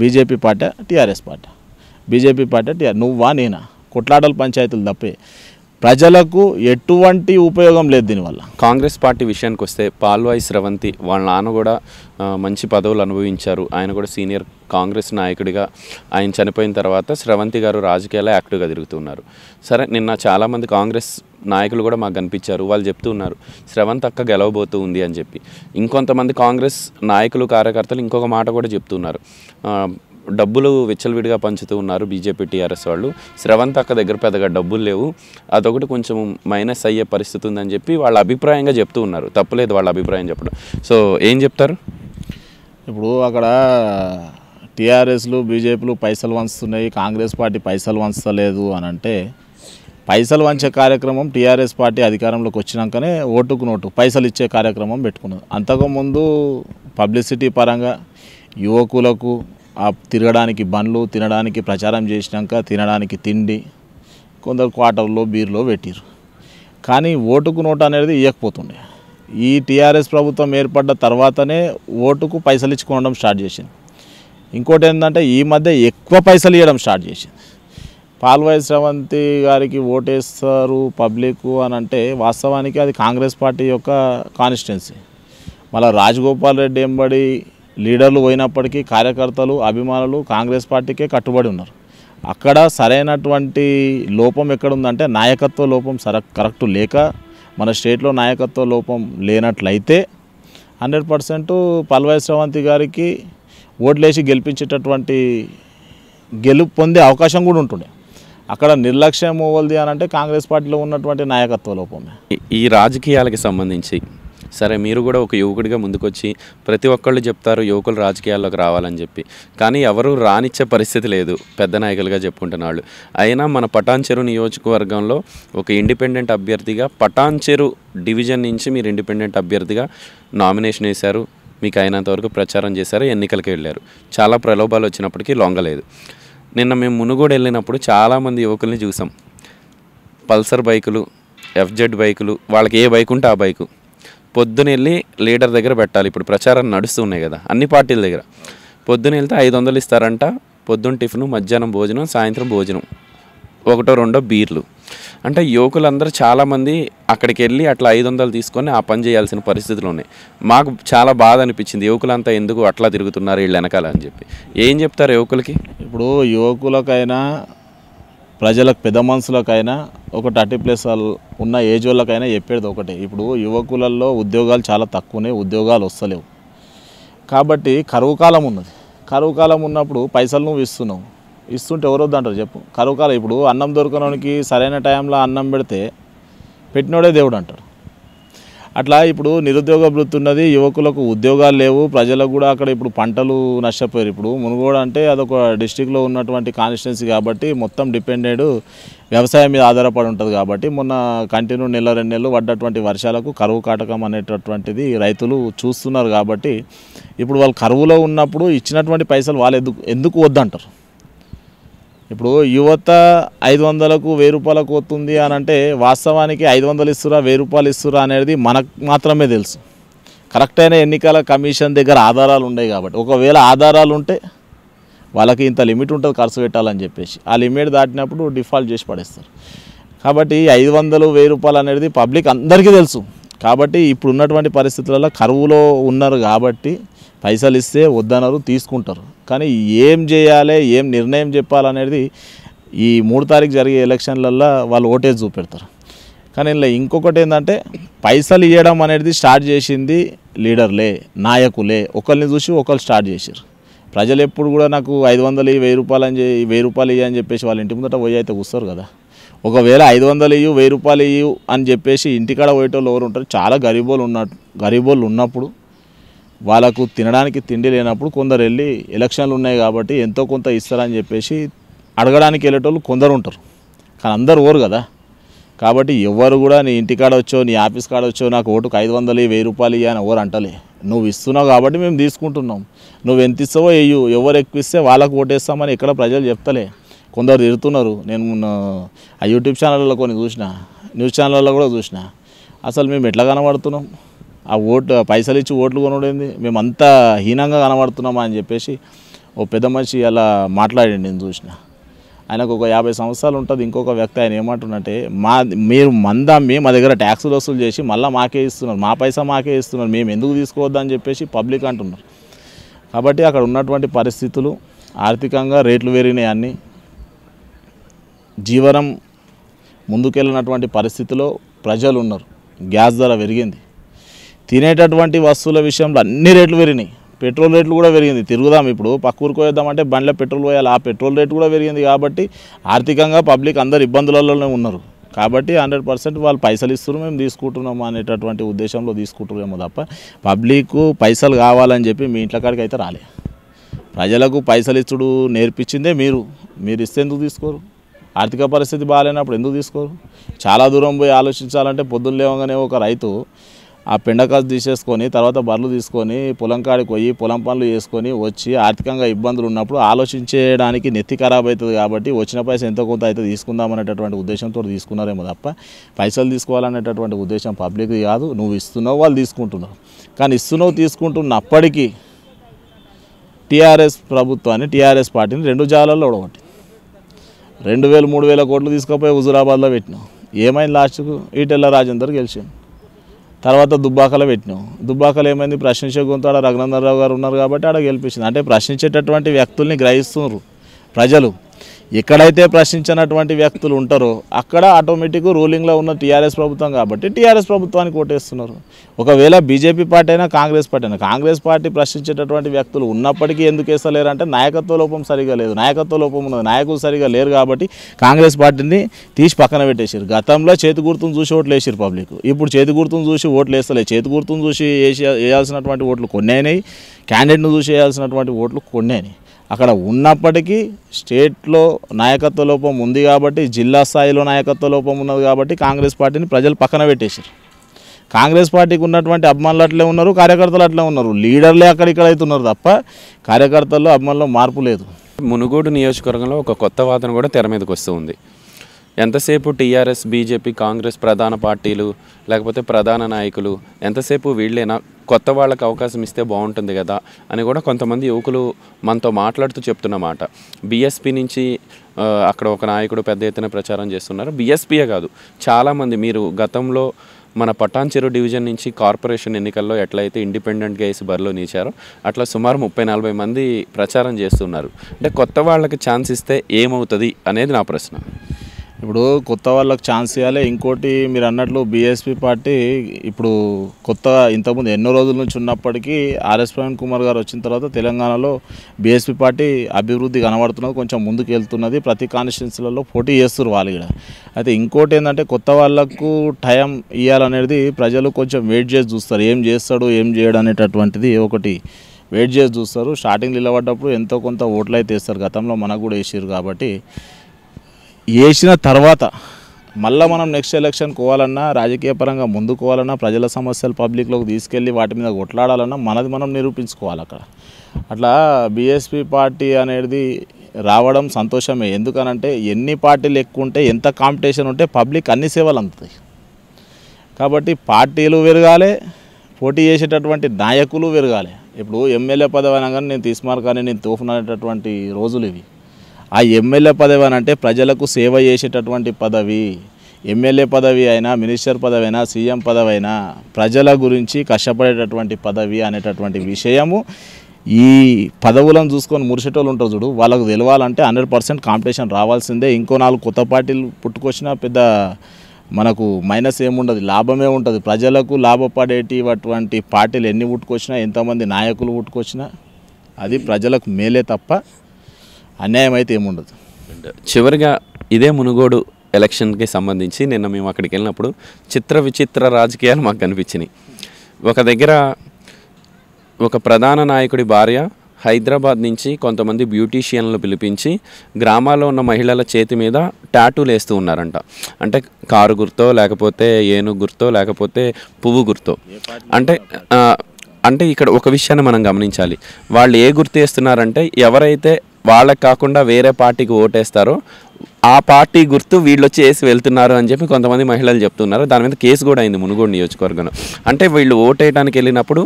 BJP party TRS party BJP party టీఆర్ నువ్వా నేనా కొట్లాటల పంచాయతీలు తప్పే ప్రజలకు ఎటువంటి ఉపయోగం లేదు దీనివల్ల కాంగ్రెస్ పార్టీ విషయానికి వస్తే పాల్వాయి స్రవంతి వాళ్ళ నాన్న కూడా మంచి పదవులు అనుభవించారు ఆయన కూడా సీనియర్ కాంగ్రెస్ నాయకుడిగా ఆయన చనిపోయిన తర్వాత స్రవంతి గారు రాజకీయాల్లో యాక్టివ్గా తిరుగుతున్నారు సరే నిన్న చాలామంది కాంగ్రెస్ నాయకులు కూడా మాకు కనిపించారు వాళ్ళు చెప్తూ ఉన్నారు శ్రవంత్ అక్క గెలవబోతూ ఉంది అని చెప్పి ఇంకొంతమంది కాంగ్రెస్ నాయకులు కార్యకర్తలు ఇంకొక మాట కూడా చెప్తున్నారు డబ్బులు విచ్చలవిడిగా పంచుతూ ఉన్నారు బీజేపీ టీఆర్ఎస్ వాళ్ళు శ్రవంత్ అక్క దగ్గర పెద్దగా డబ్బులు లేవు అదొకటి కొంచెం మైనస్ అయ్యే పరిస్థితి ఉందని చెప్పి వాళ్ళ అభిప్రాయంగా చెప్తూ ఉన్నారు తప్పులేదు వాళ్ళ అభిప్రాయం చెప్పడం సో ఏం చెప్తారు ఇప్పుడు అక్కడ టీఆర్ఎస్లు బీజేపీలు పైసలు వంచుతున్నాయి కాంగ్రెస్ పార్టీ పైసలు వంచలేదు అని అంటే పైసలు వంచే కార్యక్రమం టీఆర్ఎస్ పార్టీ అధికారంలోకి వచ్చినాకనే ఓటుకు నోటు పైసలు ఇచ్చే కార్యక్రమం పెట్టుకున్నది అంతకుముందు పబ్లిసిటీ పరంగా యువకులకు ఆ తిరగడానికి బండ్లు తినడానికి ప్రచారం చేసినాక తినడానికి తిండి కొందరు క్వార్టర్లో బీర్లో పెట్టిరు కానీ ఓటుకు నోటు అనేది ఇవ్వకపోతుండే ఈ టీఆర్ఎస్ ప్రభుత్వం ఏర్పడ్డ తర్వాతనే ఓటుకు పైసలు ఇచ్చుకోవడం స్టార్ట్ చేసింది ఇంకోటి ఏంటంటే ఈ మధ్య ఎక్కువ పైసలు ఇవ్వడం స్టార్ట్ చేసింది పాల్వాయి శ్రవంతి గారికి ఓటేస్తారు పబ్లిక్ అని అంటే వాస్తవానికి అది కాంగ్రెస్ పార్టీ యొక్క కాన్స్టిట్యున్సీ మళ్ళీ రాజగోపాల్ రెడ్డి ఎంబడి లీడర్లు పోయినప్పటికీ కార్యకర్తలు అభిమానులు కాంగ్రెస్ పార్టీకే కట్టుబడి ఉన్నారు అక్కడ సరైనటువంటి లోపం ఎక్కడుందంటే నాయకత్వ లోపం సర కరెక్ట్ లేక మన స్టేట్లో నాయకత్వ లోపం లేనట్లయితే హండ్రెడ్ పర్సెంట్ పల్వై శ్రవంతి గారికి ఓట్లేసి గెలిపించేటటువంటి గెలుపు పొందే అవకాశం కూడా ఉంటుండే అక్కడ నిర్లక్ష్యం ఓవల్ది అని అంటే కాంగ్రెస్ పార్టీలో ఉన్నటువంటి నాయకత్వ లోపమే ఈ రాజకీయాలకు సంబంధించి సరే మీరు కూడా ఒక యువకుడిగా ముందుకొచ్చి ప్రతి ఒక్కళ్ళు చెప్తారు యువకులు రాజకీయాల్లోకి రావాలని చెప్పి కానీ ఎవరు రానిచ్చే పరిస్థితి లేదు పెద్ద నాయకులుగా చెప్పుకుంటున్న వాళ్ళు అయినా మన పటాన్చెరు నియోజకవర్గంలో ఒక ఇండిపెండెంట్ అభ్యర్థిగా పటాన్చెరు డివిజన్ నుంచి మీరు ఇండిపెండెంట్ అభ్యర్థిగా నామినేషన్ వేశారు మీకు అయినంతవరకు ప్రచారం చేశారు ఎన్నికలకి వెళ్ళారు చాలా ప్రలోభాలు వచ్చినప్పటికీ లొంగలేదు నిన్న మేము మునుగోడు వెళ్ళినప్పుడు చాలామంది యువకుల్ని చూసాం పల్సర్ బైకులు ఎఫ్జెడ్ బైకులు వాళ్ళకి ఏ బైక్ ఉంటే ఆ బైకు పొద్దున వెళ్ళి లీడర్ దగ్గర పెట్టాలి ఇప్పుడు ప్రచారం నడుస్తున్నాయి కదా అన్ని పార్టీల దగ్గర పొద్దున వెళ్తే ఐదు వందలు ఇస్తారంట పొద్దున్న టిఫిన్ మధ్యాహ్నం భోజనం సాయంత్రం భోజనం ఒకటో రెండో బీర్లు అంటే యువకులందరూ చాలామంది అక్కడికి వెళ్ళి అట్లా ఐదు వందలు తీసుకొని ఆ పని చేయాల్సిన పరిస్థితులు ఉన్నాయి మాకు చాలా బాధ అనిపించింది యువకులంతా ఎందుకు అట్లా తిరుగుతున్నారు వీళ్ళు వెనకాల అని చెప్పి ఏం చెప్తారు యువకులకి ఇప్పుడు యువకులకైనా ప్రజలకు పెద్ద మనుషులకైనా ఒక థర్టీ ప్లస్ ఉన్న ఏజ్ వాళ్ళకైనా చెప్పేది ఒకటే ఇప్పుడు యువకులలో ఉద్యోగాలు చాలా తక్కువనే ఉద్యోగాలు వస్తలేవు కాబట్టి కరువు కాలం ఉన్నది కరువు కాలం ఉన్నప్పుడు పైసలు నువ్వు ఇస్తున్నావు ఇస్తుంటే ఎవరొద్దు అంటారు చెప్పు కరువు కాలం ఇప్పుడు అన్నం దొరకడానికి సరైన టైంలో అన్నం పెడితే పెట్టినోడే దేవుడు అంటారు అట్లా ఇప్పుడు నిరుద్యోగ వృత్తి ఉన్నది యువకులకు ఉద్యోగాలు లేవు ప్రజలకు కూడా అక్కడ ఇప్పుడు పంటలు నష్టపోయారు ఇప్పుడు మునుగోడ అంటే అదొక డిస్టిక్లో ఉన్నటువంటి కాన్స్టిట్యున్సీ కాబట్టి మొత్తం డిపెండెడ్ వ్యవసాయం మీద ఆధారపడి ఉంటుంది కాబట్టి మొన్న కంటిన్యూ నెల రెండు నెలలు పడ్డటువంటి వర్షాలకు కరువు కాటకం అనేటటువంటిది రైతులు చూస్తున్నారు కాబట్టి ఇప్పుడు వాళ్ళు కరువులో ఉన్నప్పుడు ఇచ్చినటువంటి పైసలు వాళ్ళు ఎందుకు ఎందుకు వద్దంటారు ఇప్పుడు యువత ఐదు వందలకు వెయ్యి రూపాయలకు వస్తుంది అని అంటే వాస్తవానికి ఐదు వందలు ఇస్తురా వెయ్యి రూపాయలు ఇస్తురా అనేది మనకు మాత్రమే తెలుసు కరెక్ట్ అయిన ఎన్నికల కమిషన్ దగ్గర ఆధారాలు ఉన్నాయి కాబట్టి ఒకవేళ ఆధారాలు ఉంటే వాళ్ళకి ఇంత లిమిట్ ఉంటుంది ఖర్చు పెట్టాలని చెప్పేసి ఆ లిమిట్ దాటినప్పుడు డిఫాల్ట్ చేసి పడేస్తారు కాబట్టి ఐదు వందలు వెయ్యి రూపాయలు అనేది పబ్లిక్ అందరికీ తెలుసు కాబట్టి ఇప్పుడు ఉన్నటువంటి పరిస్థితులలో కరువులో ఉన్నారు కాబట్టి పైసలు ఇస్తే వద్దనరు తీసుకుంటారు కానీ ఏం చేయాలి ఏం నిర్ణయం చెప్పాలనేది ఈ మూడు తారీఖు జరిగే ఎలక్షన్లల్లో వాళ్ళు ఓటేజ్ చూపెడతారు కానీ ఇలా ఇంకొకటి ఏంటంటే పైసలు ఇవ్వడం అనేది స్టార్ట్ చేసింది లీడర్లే నాయకులే ఒకరిని చూసి ఒకరు స్టార్ట్ చేశారు ప్రజలు ఎప్పుడు కూడా నాకు ఐదు వందలు వెయ్యి రూపాయలు అని చెప్పి వెయ్యి రూపాయలు ఇవ్వని చెప్పేసి వాళ్ళ ఇంటి ముందట పోయి అయితే కూస్తారు కదా ఒకవేళ ఐదు వందలు ఇవ్వు వెయ్యి రూపాయలు ఇవ్వు అని చెప్పేసి ఇంటికాడ పోయేటోళ్ళు ఎవరు ఉంటారు చాలా గరీబోళ్ళు ఉన్నట్టు గరీబోళ్ళు ఉన్నప్పుడు వాళ్ళకు తినడానికి తిండి లేనప్పుడు కొందరు వెళ్ళి ఎలక్షన్లు ఉన్నాయి కాబట్టి ఎంతో కొంత ఇస్తారని చెప్పేసి అడగడానికి వెళ్ళేటోళ్ళు కొందరు ఉంటారు కానీ అందరు ఓరు కదా కాబట్టి ఎవరు కూడా నీ ఇంటికాడ వచ్చో నీ ఆఫీస్ కాడ వచ్చో నాకు ఓటుకు ఐదు వందలు వెయ్యి రూపాయలు అని ఎవరు అంటలే నువ్వు ఇస్తున్నావు కాబట్టి మేము తీసుకుంటున్నాం నువ్వు ఎంత ఇస్తావో వేయు ఎవరు ఎక్కువ ఇస్తే వాళ్ళకు ఓటేస్తామని ఇక్కడ ప్రజలు చెప్తలే కొందరు తిరుగుతున్నారు నేను ఆ యూట్యూబ్ ఛానళ్ళలో కొన్ని చూసిన న్యూస్ ఛానళ్ళలో కూడా చూసిన అసలు మేము ఎట్లా కనబడుతున్నాం ఆ ఓటు పైసలు ఇచ్చి ఓట్లు కొనుడేంది మేమంతా హీనంగా కనబడుతున్నామా అని చెప్పేసి ఓ పెద్ద మనిషి అలా మాట్లాడండి నేను చూసిన ఆయనకు ఒక యాభై సంవత్సరాలు ఉంటుంది ఇంకొక వ్యక్తి ఆయన ఏమంటున్నట్టే మా మీరు మందమ్మి మా దగ్గర ట్యాక్సులు వసూలు చేసి మళ్ళీ మాకే ఇస్తున్నారు మా పైసా మాకే ఇస్తున్నారు మేము ఎందుకు తీసుకోవద్దని చెప్పేసి పబ్లిక్ అంటున్నారు కాబట్టి అక్కడ ఉన్నటువంటి పరిస్థితులు ఆర్థికంగా రేట్లు పెరిగినాయి జీవనం ముందుకెళ్ళినటువంటి పరిస్థితిలో ప్రజలు ఉన్నారు గ్యాస్ ధర పెరిగింది తినేటటువంటి వస్తువుల విషయంలో అన్ని రేట్లు పెరిగినాయి పెట్రోల్ రేట్లు కూడా పెరిగింది తిరుగుదాం ఇప్పుడు పక్క ఊరికి వేద్దామంటే బండ్ల పెట్రోల్ పోయాలి ఆ పెట్రోల్ రేట్ కూడా పెరిగింది కాబట్టి ఆర్థికంగా పబ్లిక్ అందరు ఇబ్బందులలోనే ఉన్నారు కాబట్టి హండ్రెడ్ పర్సెంట్ వాళ్ళు పైసలు ఇస్తున్నారు మేము తీసుకుంటున్నాము అనేటటువంటి ఉద్దేశంలో తీసుకుంటున్నాము తప్ప పబ్లిక్ పైసలు కావాలని చెప్పి మీ ఇంట్లో కాడికి అయితే రాలే ప్రజలకు పైసలు ఇచ్చుడు నేర్పించిందే మీరు మీరు ఇస్తే ఎందుకు తీసుకోరు ఆర్థిక పరిస్థితి బాగాలేనప్పుడు ఎందుకు తీసుకోరు చాలా దూరం పోయి ఆలోచించాలంటే పొద్దున్న లేవగానే ఒక రైతు ఆ పెండకాసు తీసేసుకొని తర్వాత బర్రెలు తీసుకొని పొలం కాడికి పోయి పొలం పనులు చేసుకొని వచ్చి ఆర్థికంగా ఇబ్బందులు ఉన్నప్పుడు ఆలోచించేయడానికి నెత్తి ఖరాబ్ అవుతుంది కాబట్టి వచ్చిన పైస ఎంతో కొంత అయితే తీసుకుందాం అనేటటువంటి ఉద్దేశంతో తీసుకున్నారేమో తప్ప పైసలు తీసుకోవాలనేటటువంటి ఉద్దేశం పబ్లిక్ కాదు నువ్వు ఇస్తున్నావు వాళ్ళు తీసుకుంటున్నావు కానీ ఇస్తున్నావు తీసుకుంటున్నప్పటికీ టీఆర్ఎస్ ప్రభుత్వాన్ని టీఆర్ఎస్ పార్టీని రెండు జాలల్లో ఓడగొట్టి రెండు వేలు మూడు వేల కోట్లు తీసుకుపోయి హుజురాబాద్లో పెట్టినావు ఏమైంది లాస్ట్కు ఈటెల్ల రాజేందర్ గెలిచాను తర్వాత దుబ్బాకలో పెట్టినాం దుబ్బాకలో ఏమైంది ప్రశ్నించే గుంత ఆడ రఘునందనరావు గారు ఉన్నారు కాబట్టి ఆడ గెలిపించింది అంటే ప్రశ్నించేటటువంటి వ్యక్తుల్ని గ్రహిస్తున్నారు ప్రజలు ఎక్కడైతే ప్రశ్నించినటువంటి వ్యక్తులు ఉంటారో అక్కడ ఆటోమేటిక్ రూలింగ్లో ఉన్న టీఆర్ఎస్ ప్రభుత్వం కాబట్టి టీఆర్ఎస్ ప్రభుత్వానికి ఓటేస్తున్నారు ఒకవేళ బీజేపీ పార్టీ అయినా కాంగ్రెస్ పార్టీ అయినా కాంగ్రెస్ పార్టీ ప్రశ్నించేటటువంటి వ్యక్తులు ఉన్నప్పటికీ ఎందుకు వేస్తలేరు అంటే నాయకత్వ లోపం సరిగా లేదు నాయకత్వ లోపం ఉన్నది నాయకులు సరిగా లేరు కాబట్టి కాంగ్రెస్ పార్టీని తీసి పక్కన పెట్టేసారు గతంలో చేతి గుర్తును చూసి ఓట్లు వేసారు పబ్లిక్ ఇప్పుడు చేతి గుర్తును చూసి ఓట్లు వేస్తలేదు చేతి గుర్తును చూసి వేసి వేయాల్సినటువంటి ఓట్లు కొన్ని అయినాయి క్యాండిడేట్ను చూసి వేయాల్సినటువంటి ఓట్లు కొన్ని అయినాయి అక్కడ ఉన్నప్పటికీ స్టేట్లో నాయకత్వ లోపం ఉంది కాబట్టి జిల్లా స్థాయిలో నాయకత్వ లోపం ఉన్నది కాబట్టి కాంగ్రెస్ పార్టీని ప్రజలు పక్కన పెట్టేశారు కాంగ్రెస్ పార్టీకి ఉన్నటువంటి అభిమానులు అట్లే ఉన్నారు కార్యకర్తలు అట్లే ఉన్నారు లీడర్లే అక్కడిక్కడ అవుతున్నారు తప్ప కార్యకర్తల్లో అభిమానుల్లో మార్పు లేదు మునుగోడు నియోజకవర్గంలో ఒక కొత్త వాదన కూడా తెర మీదకి వస్తూ ఉంది ఎంతసేపు టీఆర్ఎస్ బీజేపీ కాంగ్రెస్ ప్రధాన పార్టీలు లేకపోతే ప్రధాన నాయకులు ఎంతసేపు వీళ్ళేనా కొత్త వాళ్ళకి అవకాశం ఇస్తే బాగుంటుంది కదా అని కూడా కొంతమంది యువకులు మనతో మాట్లాడుతూ చెప్తున్నమాట బీఎస్పీ నుంచి అక్కడ ఒక నాయకుడు పెద్ద ఎత్తున ప్రచారం చేస్తున్నారు బీఎస్పీయే కాదు చాలామంది మీరు గతంలో మన పటాన్చెరు డివిజన్ నుంచి కార్పొరేషన్ ఎన్నికల్లో ఎట్లయితే ఇండిపెండెంట్గా వేసి బరిలో నిలిచారో అట్లా సుమారు ముప్పై నలభై మంది ప్రచారం చేస్తున్నారు అంటే కొత్త వాళ్ళకి ఛాన్స్ ఇస్తే ఏమవుతుంది అనేది నా ప్రశ్న ఇప్పుడు కొత్త వాళ్ళకి ఛాన్స్ ఇవ్వాలి ఇంకోటి మీరు అన్నట్లు బీఎస్పీ పార్టీ ఇప్పుడు కొత్త ఇంతకుముందు ఎన్నో రోజుల నుంచి ఉన్నప్పటికీ ఆర్ఎస్ ప్రవీణ్ కుమార్ గారు వచ్చిన తర్వాత తెలంగాణలో బీఎస్పీ పార్టీ అభివృద్ధి కనబడుతున్నది కొంచెం ముందుకు వెళ్తున్నది ప్రతి కాన్స్టిట్యున్సీలలో పోటీ చేస్తారు వాళ్ళు కూడా అయితే ఇంకోటి ఏంటంటే కొత్త వాళ్ళకు టైం ఇవ్వాలనేది ప్రజలు కొంచెం వెయిట్ చేసి చూస్తారు ఏం చేస్తాడు ఏం చేయడు అనేటటువంటిది ఒకటి వెయిట్ చేసి చూస్తారు స్టార్టింగ్ నిలబడ్డప్పుడు ఎంతో కొంత ఓట్లు అయితే గతంలో మనకు కూడా వేసారు కాబట్టి వేసిన తర్వాత మళ్ళీ మనం నెక్స్ట్ ఎలక్షన్ కోవాలన్నా రాజకీయ పరంగా ముందుకోవాలన్నా ప్రజల సమస్యలు పబ్లిక్లోకి తీసుకెళ్ళి వాటి మీద కొట్లాడాలన్నా మనది మనం నిరూపించుకోవాలి అక్కడ అట్లా బీఎస్పీ పార్టీ అనేది రావడం సంతోషమే ఎందుకనంటే ఎన్ని పార్టీలు ఎక్కువ ఉంటే ఎంత కాంపిటీషన్ ఉంటే పబ్లిక్ అన్ని సేవలు అందుతాయి కాబట్టి పార్టీలు పెరగాలి పోటీ చేసేటటువంటి నాయకులు పెరగాలి ఇప్పుడు ఎమ్మెల్యే పదవి అనగానే నేను తీసుమార్ కానీ నేను తోఫుననేటటువంటి రోజులు ఇవి ఆ ఎమ్మెల్యే పదవి అని అంటే ప్రజలకు సేవ చేసేటటువంటి పదవి ఎమ్మెల్యే పదవి అయినా మినిస్టర్ పదవి అయినా సీఎం పదవి అయినా ప్రజల గురించి కష్టపడేటటువంటి పదవి అనేటటువంటి విషయము ఈ పదవులను చూసుకొని మురిసేటోళ్ళు ఉంటారు చూడు వాళ్ళకు తెలవాలంటే హండ్రెడ్ పర్సెంట్ కాంపిటీషన్ రావాల్సిందే ఇంకో నాలుగు కొత్త పార్టీలు పుట్టుకొచ్చినా పెద్ద మనకు మైనస్ ఏముండదు లాభమే ఉంటుంది ప్రజలకు అటువంటి పార్టీలు ఎన్ని పుట్టుకొచ్చినా ఎంతమంది నాయకులు పుట్టుకొచ్చినా అది ప్రజలకు మేలే తప్ప అన్యాయం అయితే ఏముండదు చివరిగా ఇదే మునుగోడు ఎలక్షన్కి సంబంధించి నిన్న మేము అక్కడికి వెళ్ళినప్పుడు చిత్ర విచిత్ర రాజకీయాలు మాకు కనిపించినాయి ఒక దగ్గర ఒక ప్రధాన నాయకుడి భార్య హైదరాబాద్ నుంచి కొంతమంది బ్యూటీషియన్లు పిలిపించి గ్రామాల్లో ఉన్న మహిళల చేతి మీద ట్యాటూలు వేస్తూ ఉన్నారంట అంటే కారు గుర్తో లేకపోతే ఏనుగు గుర్తో లేకపోతే పువ్వు గుర్తో అంటే అంటే ఇక్కడ ఒక విషయాన్ని మనం గమనించాలి వాళ్ళు ఏ గుర్తు వేస్తున్నారంటే ఎవరైతే వాళ్ళకి కాకుండా వేరే పార్టీకి ఓటేస్తారు ఆ పార్టీ గుర్తు వీళ్ళు వచ్చి వేసి వెళ్తున్నారు అని చెప్పి కొంతమంది మహిళలు చెప్తున్నారు దాని మీద కేసు కూడా అయింది మునుగోడు నియోజకవర్గంలో అంటే వీళ్ళు ఓటేయడానికి వెళ్ళినప్పుడు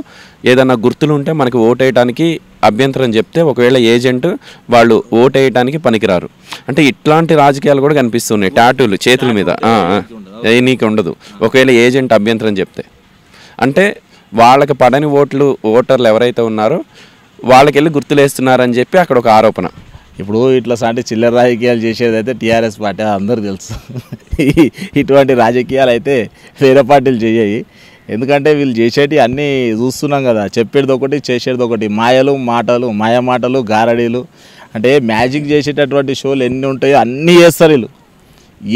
ఏదైనా గుర్తులు ఉంటే మనకి ఓటేయడానికి అభ్యంతరం చెప్తే ఒకవేళ ఏజెంట్ వాళ్ళు ఓటేయడానికి పనికిరారు అంటే ఇట్లాంటి రాజకీయాలు కూడా కనిపిస్తున్నాయి టాటూలు చేతుల మీద ఏ నీకు ఉండదు ఒకవేళ ఏజెంట్ అభ్యంతరం చెప్తే అంటే వాళ్ళకి పడని ఓట్లు ఓటర్లు ఎవరైతే ఉన్నారో వాళ్ళకెళ్ళి గుర్తులేస్తున్నారని చెప్పి అక్కడ ఒక ఆరోపణ ఇప్పుడు ఇట్లా అంటే చిల్లర రాజకీయాలు చేసేది అయితే టీఆర్ఎస్ పార్టీ అందరూ తెలుసు ఇటువంటి రాజకీయాలు అయితే వేరే పార్టీలు చేయాయి ఎందుకంటే వీళ్ళు చేసేటి అన్నీ చూస్తున్నాం కదా చెప్పేది ఒకటి చేసేది ఒకటి మాయలు మాటలు మాయ మాటలు గారడీలు అంటే మ్యాజిక్ చేసేటటువంటి షోలు ఎన్ని ఉంటాయో అన్నీ చేస్తారు వీళ్ళు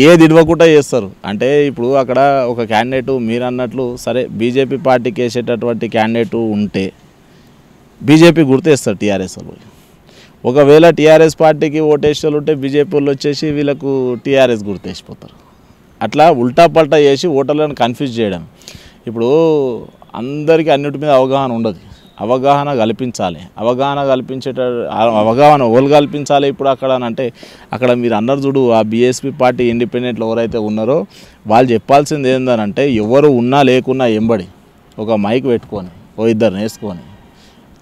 ఏది ఇవ్వకుండా చేస్తారు అంటే ఇప్పుడు అక్కడ ఒక క్యాండిడేటు మీరు అన్నట్లు సరే బీజేపీ పార్టీకి వేసేటటువంటి క్యాండిడేటు ఉంటే బీజేపీ గుర్తేస్తారు టీఆర్ఎస్ వాళ్ళు ఒకవేళ టీఆర్ఎస్ పార్టీకి ఓటేసేలు ఉంటే బీజేపీ వాళ్ళు వచ్చేసి వీళ్ళకు టీఆర్ఎస్ గుర్తేసిపోతారు అట్లా ఉల్టా పల్టా చేసి ఓటర్లను కన్ఫ్యూజ్ చేయడం ఇప్పుడు అందరికీ అన్నిటి మీద అవగాహన ఉండదు అవగాహన కల్పించాలి అవగాహన కల్పించేట అవగాహన ఓలు కల్పించాలి ఇప్పుడు అక్కడ అంటే అక్కడ మీరు అన్నారు చూడు ఆ బీఎస్పీ పార్టీ ఇండిపెండెంట్లో ఎవరైతే ఉన్నారో వాళ్ళు చెప్పాల్సింది ఏంటంటే ఎవరు ఉన్నా లేకున్నా ఎంబడి ఒక మైక్ పెట్టుకొని ఓ ఇద్దరు వేసుకొని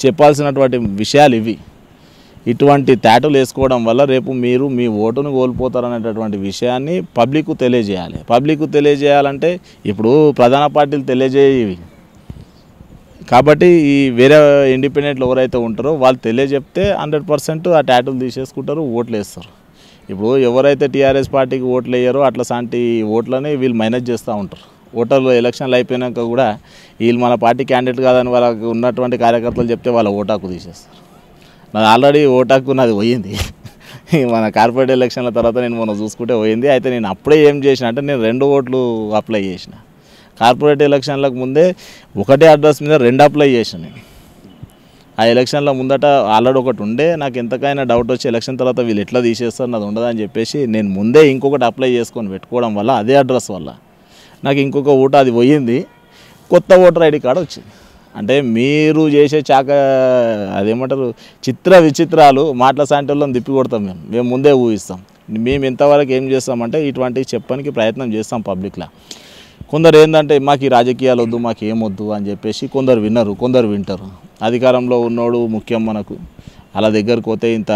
చెప్పాల్సినటువంటి విషయాలు ఇవి ఇటువంటి తేటలు వేసుకోవడం వల్ల రేపు మీరు మీ ఓటును కోల్పోతారు అనేటటువంటి విషయాన్ని పబ్లిక్ తెలియజేయాలి పబ్లిక్ తెలియజేయాలంటే ఇప్పుడు ప్రధాన పార్టీలు తెలియజేయవి కాబట్టి ఈ వేరే ఇండిపెండెంట్లు ఎవరైతే ఉంటారో వాళ్ళు తెలియజెప్తే హండ్రెడ్ పర్సెంట్ ఆ ట్యాటూలు తీసేసుకుంటారు ఓట్లు వేస్తారు ఇప్పుడు ఎవరైతే టీఆర్ఎస్ పార్టీకి ఓట్లు వేయారో అట్లాంటి ఓట్లని వీళ్ళు మేనేజ్ చేస్తూ ఉంటారు ఓటర్లు ఎలక్షన్లు అయిపోయినాక కూడా వీళ్ళు మన పార్టీ క్యాండిడేట్ కాదని వాళ్ళకి ఉన్నటువంటి కార్యకర్తలు చెప్తే వాళ్ళ ఓటాకు తీసేస్తారు నాకు ఆల్రెడీ ఓటాకు నాది పోయింది మన కార్పొరేట్ ఎలక్షన్ల తర్వాత నేను మొన్న చూసుకుంటే పోయింది అయితే నేను అప్పుడే ఏం చేసిన అంటే నేను రెండు ఓట్లు అప్లై చేసిన కార్పొరేట్ ఎలక్షన్లకు ముందే ఒకటే అడ్రస్ మీద రెండు అప్లై చేసిన నేను ఆ ఎలక్షన్ల ముందట ఆల్రెడీ ఒకటి ఉండే నాకు ఎంతకైనా డౌట్ వచ్చి ఎలక్షన్ తర్వాత వీళ్ళు ఎట్లా తీసేస్తారు నాది ఉండదని చెప్పేసి నేను ముందే ఇంకొకటి అప్లై చేసుకొని పెట్టుకోవడం వల్ల అదే అడ్రస్ వల్ల నాకు ఇంకొక ఓటు అది పోయింది కొత్త ఓటర్ ఐడి కార్డు వచ్చింది అంటే మీరు చేసే చాక అదేమంటారు చిత్ర విచిత్రాలు మాటల సాంటల్లో తిప్పి కొడతాం మేము మేము ముందే ఊహిస్తాం మేము ఇంతవరకు ఏం చేస్తామంటే ఇటువంటివి చెప్పడానికి ప్రయత్నం చేస్తాం పబ్లిక్లో కొందరు ఏంటంటే మాకు ఈ రాజకీయాలు వద్దు మాకు ఏమొద్దు అని చెప్పేసి కొందరు వినరు కొందరు వింటారు అధికారంలో ఉన్నోడు ముఖ్యం మనకు అలా దగ్గరకు పోతే ఇంత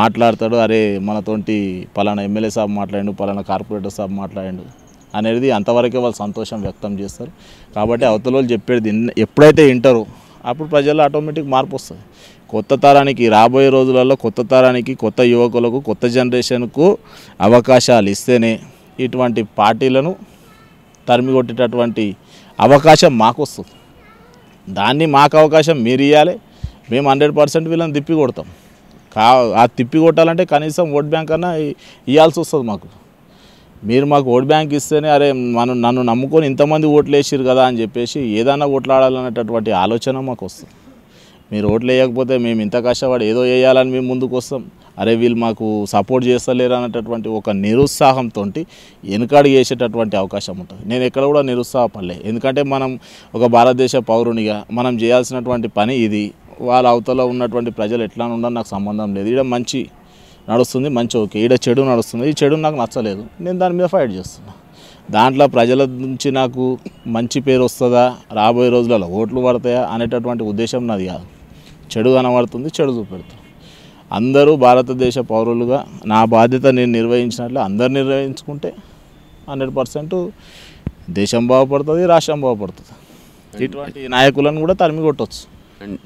మాట్లాడతాడు అరే మనతోటి పలానా ఎమ్మెల్యే సాబ్ మాట్లాడి పలానా కార్పొరేటర్ సాబ్ మాట్లాడాడు అనేది అంతవరకే వాళ్ళు సంతోషం వ్యక్తం చేస్తారు కాబట్టి అవతల వాళ్ళు చెప్పేది ఎప్పుడైతే వింటారో అప్పుడు ప్రజల్లో ఆటోమేటిక్ మార్పు వస్తుంది కొత్త తరానికి రాబోయే రోజులలో కొత్త తరానికి కొత్త యువకులకు కొత్త జనరేషన్కు అవకాశాలు ఇస్తేనే ఇటువంటి పార్టీలను తరిమి కొట్టేటటువంటి అవకాశం మాకు వస్తుంది దాన్ని మాకు అవకాశం మీరు ఇవ్వాలి మేము హండ్రెడ్ పర్సెంట్ వీళ్ళని తిప్పి కొడతాం కా ఆ తిప్పి కొట్టాలంటే కనీసం ఓట్ బ్యాంక్ అన్నా ఇవ్వాల్సి వస్తుంది మాకు మీరు మాకు ఓట్ బ్యాంక్ ఇస్తేనే అరే మనం నన్ను నమ్ముకొని ఇంతమంది ఓట్లు వేసారు కదా అని చెప్పేసి ఏదైనా ఓట్లాడాలనేటటువంటి ఆలోచన మాకు వస్తుంది మీరు ఓట్లు వేయకపోతే మేము ఇంత కష్టపడి ఏదో వేయాలని మేము ముందుకు వస్తాం అరే వీళ్ళు మాకు సపోర్ట్ చేస్తలేరు అనేటటువంటి ఒక నిరుత్సాహంతో వెనుకాడు చేసేటటువంటి అవకాశం ఉంటుంది నేను ఎక్కడ కూడా నిరుత్సాహపడలే ఎందుకంటే మనం ఒక భారతదేశ పౌరునిగా మనం చేయాల్సినటువంటి పని ఇది వాళ్ళ అవతల ఉన్నటువంటి ప్రజలు ఎట్లా ఉండాలని నాకు సంబంధం లేదు ఇక్కడ మంచి నడుస్తుంది మంచి ఓకే ఈడ చెడు నడుస్తుంది ఈ చెడు నాకు నచ్చలేదు నేను దాని మీద ఫైట్ చేస్తున్నా దాంట్లో ప్రజల నుంచి నాకు మంచి పేరు వస్తుందా రాబోయే రోజులలో ఓట్లు పడతాయా అనేటటువంటి ఉద్దేశం నాది కాదు చెడు కనబడుతుంది చెడు చూపెడుతుంది అందరూ భారతదేశ పౌరులుగా నా బాధ్యత నేను నిర్వహించినట్లు అందరు నిర్వహించుకుంటే హండ్రెడ్ పర్సెంట్ దేశం బాగుపడుతుంది రాష్ట్రం బాగుపడుతుంది ఇటువంటి నాయకులను కూడా తరిమి కొట్టవచ్చు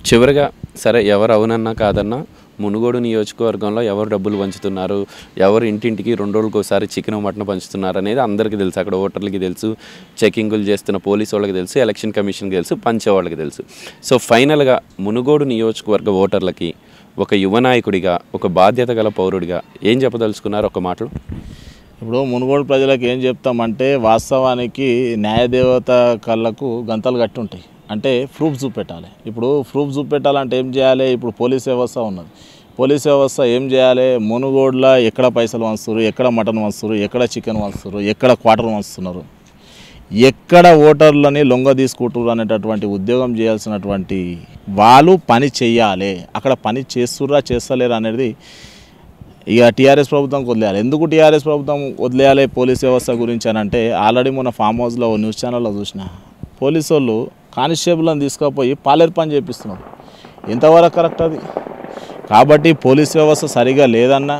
చివరిగా సరే ఎవరు అవునన్నా కాదన్నా మునుగోడు నియోజకవర్గంలో ఎవరు డబ్బులు పంచుతున్నారు ఎవరు ఇంటింటికి రెండు రోజులకు ఒకసారి చికెన్ మటన్ పంచుతున్నారు అనేది అందరికీ తెలుసు అక్కడ ఓటర్లకి తెలుసు చెకింగులు చేస్తున్న పోలీసు వాళ్ళకి తెలుసు ఎలక్షన్ కమిషన్కి తెలుసు పంచే వాళ్ళకి తెలుసు సో ఫైనల్గా మునుగోడు నియోజకవర్గ ఓటర్లకి ఒక యువ నాయకుడిగా ఒక బాధ్యత గల పౌరుడిగా ఏం చెప్పదలుచుకున్నారు ఒక మాటలు ఇప్పుడు మునుగోడు ప్రజలకు ఏం చెప్తామంటే వాస్తవానికి న్యాయదేవత కళ్ళకు గంతలు కట్టి ఉంటాయి అంటే ప్రూఫ్ చూపెట్టాలి ఇప్పుడు ప్రూఫ్ చూపెట్టాలంటే ఏం చేయాలి ఇప్పుడు పోలీస్ వ్యవస్థ ఉన్నది పోలీస్ వ్యవస్థ ఏం చేయాలి మునుగోడ్ల ఎక్కడ పైసలు వస్తున్నారు ఎక్కడ మటన్ వస్తున్నారు ఎక్కడ చికెన్ వస్తున్నారు ఎక్కడ క్వార్టర్ వస్తున్నారు ఎక్కడ ఓటర్లని లొంగ తీసుకుంటున్నారు అనేటటువంటి ఉద్యోగం చేయాల్సినటువంటి వాళ్ళు పని చేయాలి అక్కడ పని చేస్తురా చేస్తలేరా అనేది ఇక టీఆర్ఎస్ ప్రభుత్వం వదిలేయాలి ఎందుకు టీఆర్ఎస్ ప్రభుత్వం వదిలేయాలి పోలీస్ వ్యవస్థ గురించి అని అంటే ఆల్రెడీ మొన్న ఫామ్ హౌస్లో న్యూస్ ఛానల్లో చూసిన పోలీసు వాళ్ళు కానిస్టేబుల్ని తీసుకుపోయి పాలేరు పని చేపిస్తున్నాడు ఇంతవరకు కరెక్ట్ అది కాబట్టి పోలీస్ వ్యవస్థ సరిగా లేదన్నా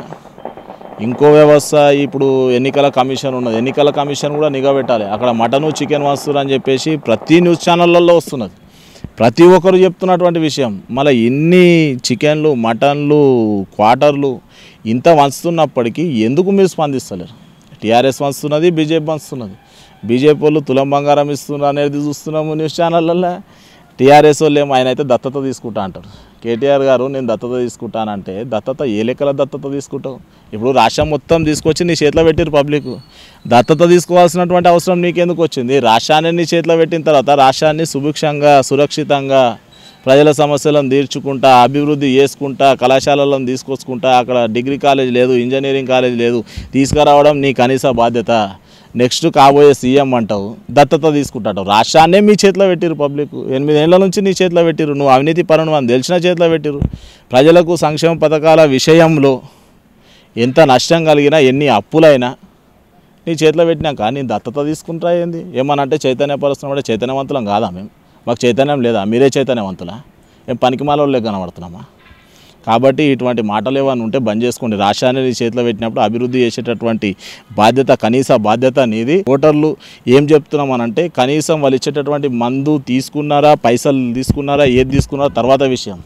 ఇంకో వ్యవస్థ ఇప్పుడు ఎన్నికల కమిషన్ ఉన్నది ఎన్నికల కమిషన్ కూడా నిఘా పెట్టాలి అక్కడ మటను చికెన్ వస్తువులు అని చెప్పేసి ప్రతి న్యూస్ ఛానళ్ళల్లో వస్తున్నది ప్రతి ఒక్కరు చెప్తున్నటువంటి విషయం మళ్ళీ ఇన్ని చికెన్లు మటన్లు క్వార్టర్లు ఇంత వంచుతున్నప్పటికీ ఎందుకు మీరు స్పందిస్తలేరు టీఆర్ఎస్ పంచుతున్నది బీజేపీ పంచుతున్నది బీజేపీ వాళ్ళు తులం బంగారం ఇస్తున్నారు అనేది చూస్తున్నాము న్యూస్ ఛానళ్ళల్లో టీఆర్ఎస్ వాళ్ళు ఏమో ఆయన అయితే దత్తత తీసుకుంటా అంటారు కేటీఆర్ గారు నేను దత్తత తీసుకుంటానంటే దత్తత ఏ లెక్కల దత్తత తీసుకుంటావు ఇప్పుడు రాష్ట్రం మొత్తం తీసుకొచ్చి నీ చేతిలో పెట్టారు పబ్లిక్ దత్తత తీసుకోవాల్సినటువంటి అవసరం నీకెందుకు వచ్చింది రాష్ట్రాన్ని నీ చేతిలో పెట్టిన తర్వాత రాష్ట్రాన్ని సుభిక్షంగా సురక్షితంగా ప్రజల సమస్యలను తీర్చుకుంటా అభివృద్ధి చేసుకుంటా కళాశాలలను తీసుకొచ్చుకుంటా అక్కడ డిగ్రీ కాలేజ్ లేదు ఇంజనీరింగ్ కాలేజ్ లేదు తీసుకురావడం నీ కనీస బాధ్యత నెక్స్ట్ కాబోయే సీఎం అంటావు దత్తత తీసుకుంటావు రాష్ట్రాన్నే మీ చేతిలో పెట్టిరు పబ్లిక్ ఎనిమిదేళ్ల నుంచి నీ చేతిలో పెట్టిరు నువ్వు అవినీతి పనులు అని తెలిసిన చేతిలో పెట్టిరు ప్రజలకు సంక్షేమ పథకాల విషయంలో ఎంత నష్టం కలిగినా ఎన్ని అప్పులైనా నీ చేతిలో పెట్టినాక నీ దత్తత తీసుకుంటా ఏంది అంటే చైతన్య పరుస్తున్నాం అంటే చైతన్యవంతులం కాదా మేము మాకు చైతన్యం లేదా మీరే చైతన్యవంతులా మేము పనికి వాళ్ళే కనబడుతున్నామా కాబట్టి ఇటువంటి మాటలు ఏమైనా ఉంటే బంద్ చేసుకోండి రాష్ట్రాన్ని నీ చేతిలో పెట్టినప్పుడు అభివృద్ధి చేసేటటువంటి బాధ్యత కనీస బాధ్యత అనేది ఓటర్లు ఏం చెప్తున్నామనంటే కనీసం వాళ్ళు ఇచ్చేటటువంటి మందు తీసుకున్నారా పైసలు తీసుకున్నారా ఏది తీసుకున్నారా తర్వాత విషయం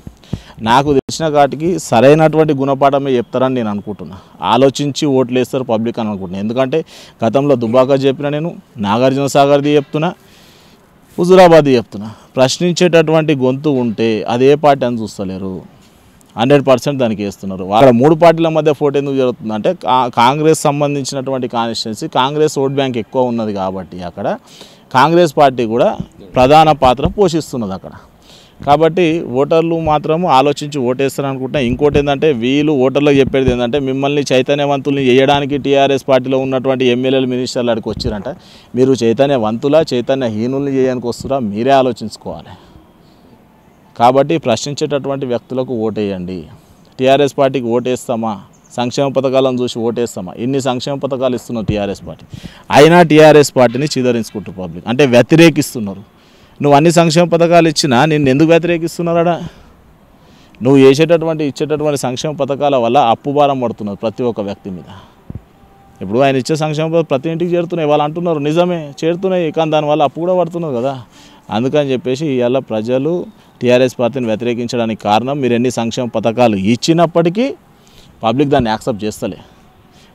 నాకు తెలిసిన కాటికి సరైనటువంటి గుణపాఠమే చెప్తారని నేను అనుకుంటున్నా ఆలోచించి ఓట్లు వేస్తారు పబ్లిక్ అని అనుకుంటున్నాను ఎందుకంటే గతంలో దుబాకా చెప్పిన నేను నాగార్జున సాగర్ది చెప్తున్నా హుజురాబాద్ చెప్తున్నా ప్రశ్నించేటటువంటి గొంతు ఉంటే అది ఏ పార్టీ అని చూస్తలేరు హండ్రెడ్ పర్సెంట్ దానికి వేస్తున్నారు వాళ్ళ మూడు పార్టీల మధ్య ఫోటో ఎందుకు జరుగుతుంది అంటే కాంగ్రెస్ సంబంధించినటువంటి కాన్స్టిట్యున్సీ కాంగ్రెస్ ఓట్ బ్యాంక్ ఎక్కువ ఉన్నది కాబట్టి అక్కడ కాంగ్రెస్ పార్టీ కూడా ప్రధాన పాత్ర పోషిస్తున్నది అక్కడ కాబట్టి ఓటర్లు మాత్రం ఆలోచించి ఓటేస్తారు అనుకుంటున్నాయి ఇంకోటి ఏంటంటే వీళ్ళు ఓటర్లకు చెప్పేది ఏంటంటే మిమ్మల్ని చైతన్యవంతుల్ని చేయడానికి టీఆర్ఎస్ పార్టీలో ఉన్నటువంటి ఎమ్మెల్యేలు మినిస్టర్లు అడికి వచ్చారంట మీరు చైతన్యవంతులా చైతన్య హీనుల్ని చేయడానికి వస్తురా మీరే ఆలోచించుకోవాలి కాబట్టి ప్రశ్నించేటటువంటి వ్యక్తులకు ఓటేయండి టీఆర్ఎస్ పార్టీకి ఓటేస్తామా సంక్షేమ పథకాలను చూసి ఓటేస్తామా ఇన్ని సంక్షేమ పథకాలు ఇస్తున్నారు టీఆర్ఎస్ పార్టీ అయినా టీఆర్ఎస్ పార్టీని చిదరించుకుంటారు పబ్లిక్ అంటే వ్యతిరేకిస్తున్నారు నువ్వు అన్ని సంక్షేమ పథకాలు ఇచ్చినా నిన్ను ఎందుకు వ్యతిరేకిస్తున్నారా నువ్వు చేసేటటువంటి ఇచ్చేటటువంటి సంక్షేమ పథకాల వల్ల అప్పు భారం పడుతున్నారు ప్రతి ఒక్క వ్యక్తి మీద ఇప్పుడు ఆయన ఇచ్చే సంక్షేమ ప్రతి ఇంటికి చేరుతున్నాయి వాళ్ళు అంటున్నారు నిజమే చేరుతున్నాయి కానీ దానివల్ల అప్పు కూడా పడుతున్నారు కదా అందుకని చెప్పేసి ఇవాళ ప్రజలు టీఆర్ఎస్ పార్టీని వ్యతిరేకించడానికి కారణం మీరు ఎన్ని సంక్షేమ పథకాలు ఇచ్చినప్పటికీ పబ్లిక్ దాన్ని యాక్సెప్ట్ చేస్తలే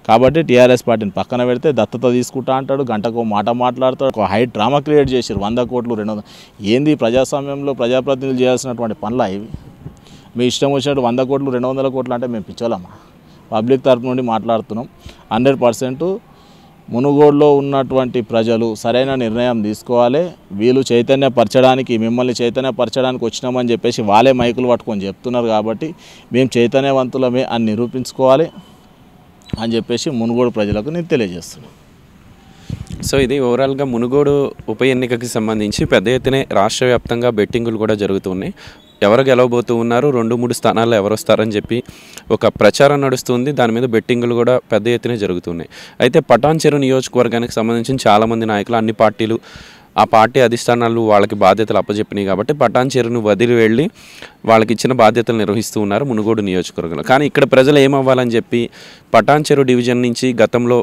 కాబట్టి టీఆర్ఎస్ పార్టీని పక్కన పెడితే దత్తత తీసుకుంటా అంటాడు గంటకు మాట మాట్లాడతాడు ఒక హై డ్రామా క్రియేట్ చేశారు వంద కోట్లు రెండు వందలు ఏంది ప్రజాస్వామ్యంలో ప్రజాప్రతినిధులు చేయాల్సినటువంటి పనులు ఇవి మీ ఇష్టం వచ్చినట్టు వంద కోట్లు రెండు వందల కోట్లు అంటే మేము పిచ్చోలమ్మా పబ్లిక్ తరపు నుండి మాట్లాడుతున్నాం హండ్రెడ్ పర్సెంట్ మునుగోడులో ఉన్నటువంటి ప్రజలు సరైన నిర్ణయం తీసుకోవాలి వీళ్ళు చైతన్యపరచడానికి మిమ్మల్ని చైతన్యపరచడానికి వచ్చినామని చెప్పేసి వాళ్ళే మైకులు పట్టుకొని చెప్తున్నారు కాబట్టి మేము చైతన్యవంతులమే అని నిరూపించుకోవాలి అని చెప్పేసి మునుగోడు ప్రజలకు నేను తెలియజేస్తున్నాను సో ఇది ఓవరాల్గా మునుగోడు ఉప ఎన్నికకి సంబంధించి పెద్ద ఎత్తున రాష్ట్ర వ్యాప్తంగా బెట్టింగులు కూడా జరుగుతున్నాయి ఎవరు గెలవబోతూ ఉన్నారు రెండు మూడు స్థానాల్లో ఎవరు వస్తారని చెప్పి ఒక ప్రచారం నడుస్తుంది దాని మీద బెట్టింగులు కూడా పెద్ద ఎత్తున జరుగుతున్నాయి అయితే పటాన్ నియోజకవర్గానికి సంబంధించిన చాలామంది నాయకులు అన్ని పార్టీలు ఆ పార్టీ అధిష్టానాలు వాళ్ళకి బాధ్యతలు అప్పచెప్పినాయి కాబట్టి పటాన్ చెరువును వదిలి వెళ్ళి వాళ్ళకి ఇచ్చిన బాధ్యతలు నిర్వహిస్తూ ఉన్నారు మునుగోడు నియోజకవర్గంలో కానీ ఇక్కడ ప్రజలు ఏమవ్వాలని చెప్పి పటాన్ చెరువు డివిజన్ నుంచి గతంలో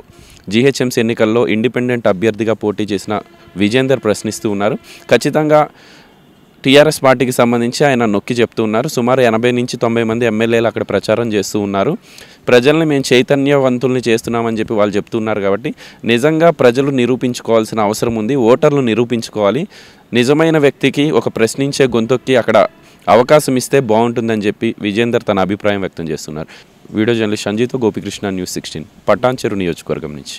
జీహెచ్ఎంసీ ఎన్నికల్లో ఇండిపెండెంట్ అభ్యర్థిగా పోటీ చేసిన విజేందర్ ప్రశ్నిస్తూ ఉన్నారు ఖచ్చితంగా టీఆర్ఎస్ పార్టీకి సంబంధించి ఆయన నొక్కి చెప్తూ ఉన్నారు సుమారు ఎనభై నుంచి తొంభై మంది ఎమ్మెల్యేలు అక్కడ ప్రచారం చేస్తూ ఉన్నారు ప్రజల్ని మేము చైతన్యవంతుల్ని చేస్తున్నామని చెప్పి వాళ్ళు చెప్తున్నారు కాబట్టి నిజంగా ప్రజలు నిరూపించుకోవాల్సిన అవసరం ఉంది ఓటర్లు నిరూపించుకోవాలి నిజమైన వ్యక్తికి ఒక ప్రశ్నించే గొంతుకి అక్కడ అవకాశం ఇస్తే బాగుంటుందని చెప్పి విజేందర్ తన అభిప్రాయం వ్యక్తం చేస్తున్నారు వీడియో జర్నలిస్ట్ సంజీతో గోపికృష్ణ న్యూస్ సిక్స్టీన్ పట్టాంచెరు నియోజకవర్గం నుంచి